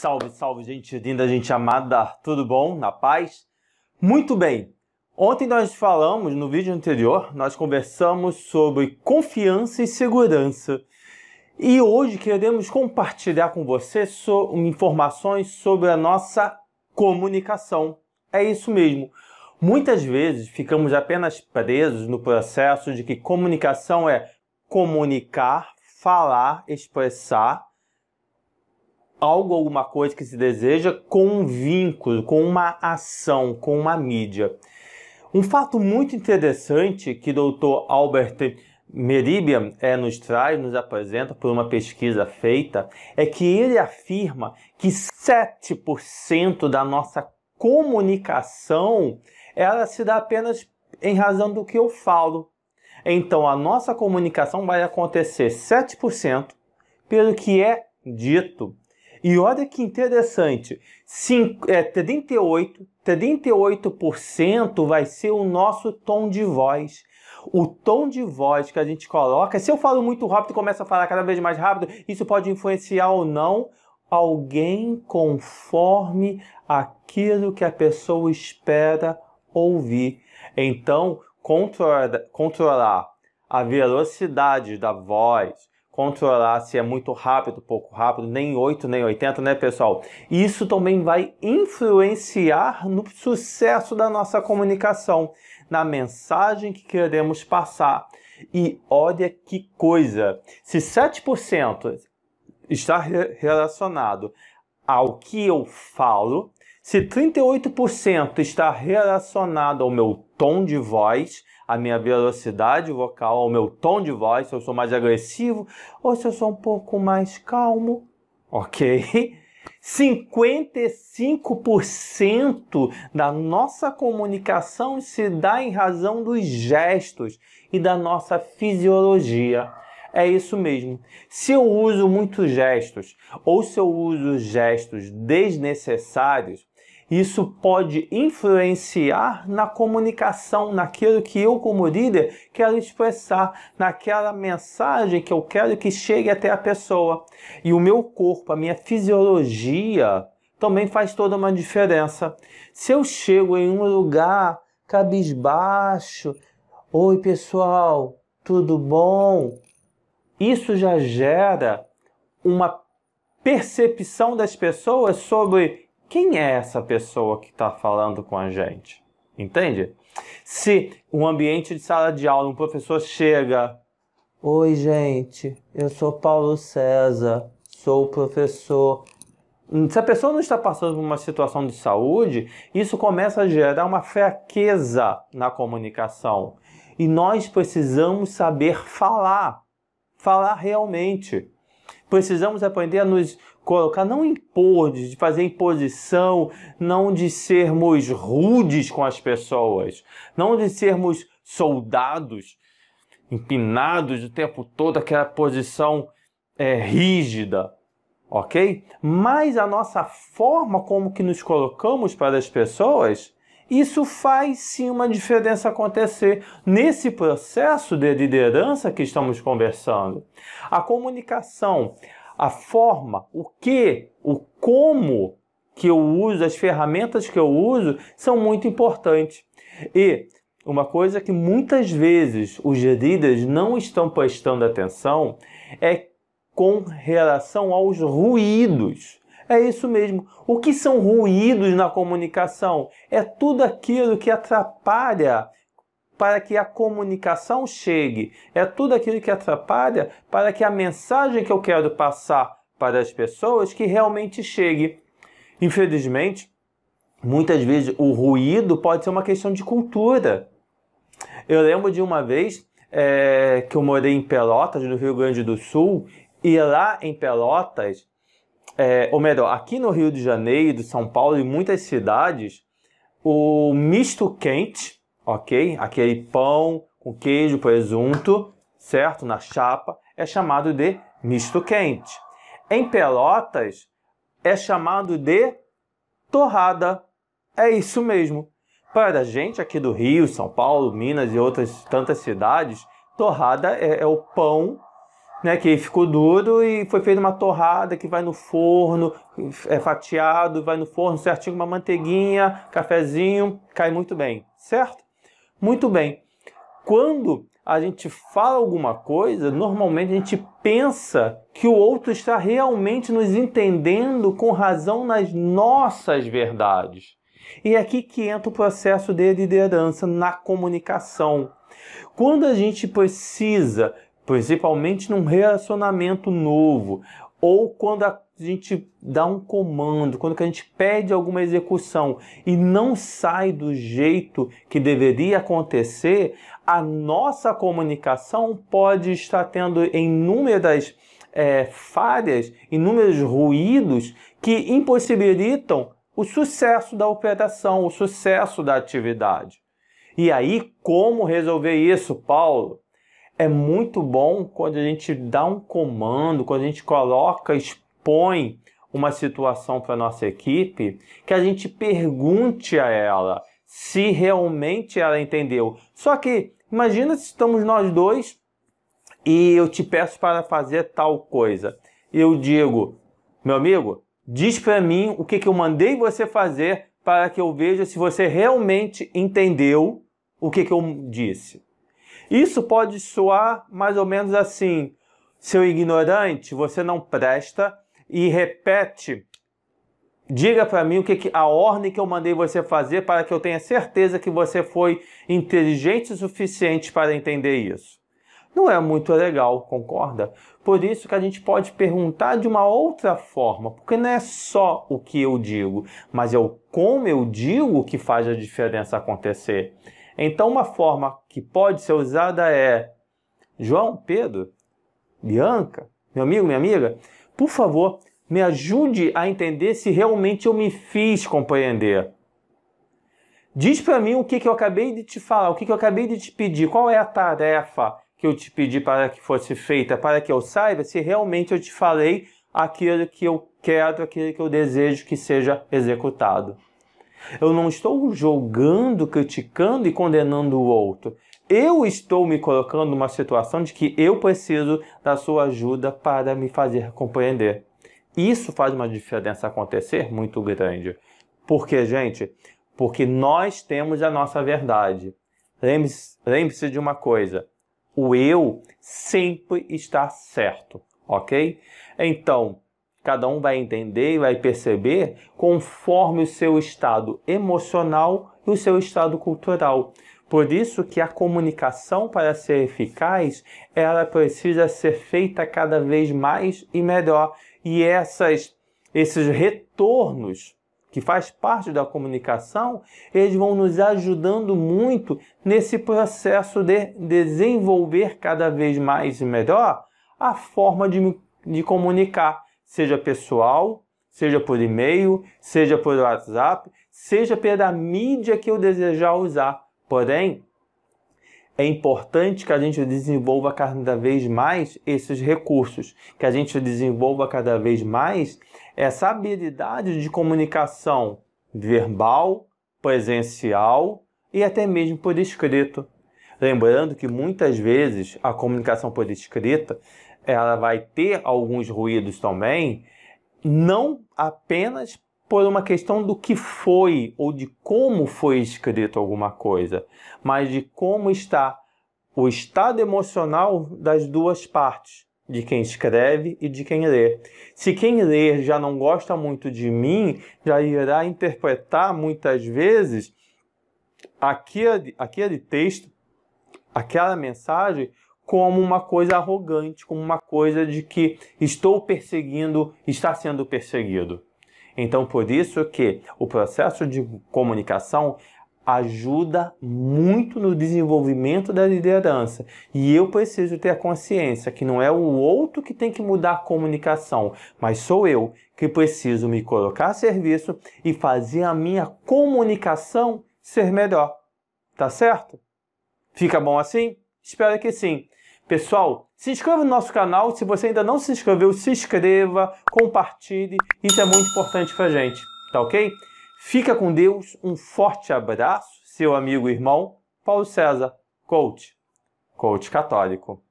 Salve, salve, gente linda, gente amada, tudo bom? Na paz? Muito bem, ontem nós falamos, no vídeo anterior, nós conversamos sobre confiança e segurança. E hoje queremos compartilhar com você so informações sobre a nossa comunicação. É isso mesmo. Muitas vezes ficamos apenas presos no processo de que comunicação é comunicar, falar, expressar algo, alguma coisa que se deseja com um vínculo, com uma ação, com uma mídia. Um fato muito interessante que o Dr. Albert Meribian é, nos traz, nos apresenta por uma pesquisa feita, é que ele afirma que 7% da nossa comunicação ela se dá apenas em razão do que eu falo. Então a nossa comunicação vai acontecer 7% pelo que é dito. E olha que interessante, é, 38, 38% vai ser o nosso tom de voz. O tom de voz que a gente coloca, se eu falo muito rápido e começo a falar cada vez mais rápido, isso pode influenciar ou não alguém conforme aquilo que a pessoa espera ouvir. Então, controla, controlar a velocidade da voz, controlar se é muito rápido, pouco rápido, nem 8, nem 80, né, pessoal? Isso também vai influenciar no sucesso da nossa comunicação, na mensagem que queremos passar. E olha que coisa! Se 7% está relacionado ao que eu falo, se 38% está relacionado ao meu tom de voz, à minha velocidade vocal, ao meu tom de voz, se eu sou mais agressivo ou se eu sou um pouco mais calmo, ok? 55% da nossa comunicação se dá em razão dos gestos e da nossa fisiologia. É isso mesmo. Se eu uso muitos gestos ou se eu uso gestos desnecessários, isso pode influenciar na comunicação, naquilo que eu, como líder, quero expressar, naquela mensagem que eu quero que chegue até a pessoa. E o meu corpo, a minha fisiologia, também faz toda uma diferença. Se eu chego em um lugar cabisbaixo, oi pessoal, tudo bom? Isso já gera uma percepção das pessoas sobre quem é essa pessoa que está falando com a gente? Entende? Se um ambiente de sala de aula, um professor chega, oi gente, eu sou Paulo César, sou professor. Hum, se a pessoa não está passando por uma situação de saúde, isso começa a gerar uma fraqueza na comunicação. E nós precisamos saber falar, falar realmente. Precisamos aprender a nos colocar, não impor, de fazer imposição, não de sermos rudes com as pessoas, não de sermos soldados, empinados o tempo todo, aquela posição é, rígida, ok? Mas a nossa forma como que nos colocamos para as pessoas isso faz sim uma diferença acontecer nesse processo de liderança que estamos conversando. A comunicação, a forma, o que, o como que eu uso, as ferramentas que eu uso são muito importantes. E uma coisa que muitas vezes os líderes não estão prestando atenção é com relação aos ruídos é isso mesmo. O que são ruídos na comunicação? É tudo aquilo que atrapalha para que a comunicação chegue. É tudo aquilo que atrapalha para que a mensagem que eu quero passar para as pessoas que realmente chegue. Infelizmente, muitas vezes o ruído pode ser uma questão de cultura. Eu lembro de uma vez é, que eu morei em Pelotas, no Rio Grande do Sul, e lá em Pelotas é, ou melhor, aqui no Rio de Janeiro, São Paulo e muitas cidades, o misto quente, ok? Aquele pão com queijo, presunto, certo? Na chapa, é chamado de misto quente. Em Pelotas, é chamado de torrada. É isso mesmo. Para a gente aqui do Rio, São Paulo, Minas e outras tantas cidades, torrada é, é o pão né, que ficou duro e foi feita uma torrada que vai no forno, é fatiado, vai no forno certinho uma manteiguinha, cafezinho, cai muito bem, certo? Muito bem. Quando a gente fala alguma coisa, normalmente a gente pensa que o outro está realmente nos entendendo com razão nas nossas verdades. E é aqui que entra o processo de liderança na comunicação. Quando a gente precisa principalmente num relacionamento novo, ou quando a gente dá um comando, quando a gente pede alguma execução e não sai do jeito que deveria acontecer, a nossa comunicação pode estar tendo inúmeras é, falhas, inúmeros ruídos que impossibilitam o sucesso da operação, o sucesso da atividade. E aí, como resolver isso, Paulo? é muito bom quando a gente dá um comando, quando a gente coloca, expõe uma situação para nossa equipe, que a gente pergunte a ela se realmente ela entendeu. Só que imagina se estamos nós dois e eu te peço para fazer tal coisa. Eu digo, meu amigo, diz para mim o que, que eu mandei você fazer para que eu veja se você realmente entendeu o que, que eu disse. Isso pode soar mais ou menos assim: seu ignorante, você não presta e repete. Diga para mim o que, que a ordem que eu mandei você fazer para que eu tenha certeza que você foi inteligente o suficiente para entender isso. Não é muito legal, concorda? Por isso que a gente pode perguntar de uma outra forma, porque não é só o que eu digo, mas é o como eu digo que faz a diferença acontecer. Então, uma forma que pode ser usada é: João, Pedro, Bianca, meu amigo, minha amiga, por favor, me ajude a entender se realmente eu me fiz compreender. Diz para mim o que, que eu acabei de te falar, o que, que eu acabei de te pedir, qual é a tarefa que eu te pedi para que fosse feita, para que eu saiba se realmente eu te falei aquilo que eu quero, aquilo que eu desejo que seja executado. Eu não estou jogando, criticando e condenando o outro. Eu estou me colocando numa situação de que eu preciso da sua ajuda para me fazer compreender. Isso faz uma diferença acontecer muito grande. Porque, gente, porque nós temos a nossa verdade. Lembre-se de uma coisa: o eu sempre está certo, ok? Então, Cada um vai entender e vai perceber conforme o seu estado emocional e o seu estado cultural. Por isso que a comunicação para ser eficaz, ela precisa ser feita cada vez mais e melhor. E essas esses retornos que faz parte da comunicação, eles vão nos ajudando muito nesse processo de desenvolver cada vez mais e melhor a forma de, de comunicar seja pessoal, seja por e-mail, seja por WhatsApp, seja pela mídia que eu desejar usar. Porém, é importante que a gente desenvolva cada vez mais esses recursos, que a gente desenvolva cada vez mais essa habilidade de comunicação verbal, presencial e até mesmo por escrito. Lembrando que muitas vezes a comunicação por escrita ela vai ter alguns ruídos também, não apenas por uma questão do que foi ou de como foi escrito alguma coisa, mas de como está o estado emocional das duas partes, de quem escreve e de quem lê. Se quem lê já não gosta muito de mim, já irá interpretar muitas vezes aquele, aquele texto, aquela mensagem, como uma coisa arrogante, como uma coisa de que estou perseguindo, está sendo perseguido. Então, por isso que o processo de comunicação ajuda muito no desenvolvimento da liderança. E eu preciso ter a consciência que não é o outro que tem que mudar a comunicação, mas sou eu que preciso me colocar a serviço e fazer a minha comunicação ser melhor. Tá certo? Fica bom assim? Espero que sim. Pessoal, se inscreva no nosso canal. Se você ainda não se inscreveu, se inscreva, compartilhe. Isso é muito importante pra gente, tá ok? Fica com Deus. Um forte abraço, seu amigo e irmão Paulo César, coach, coach católico.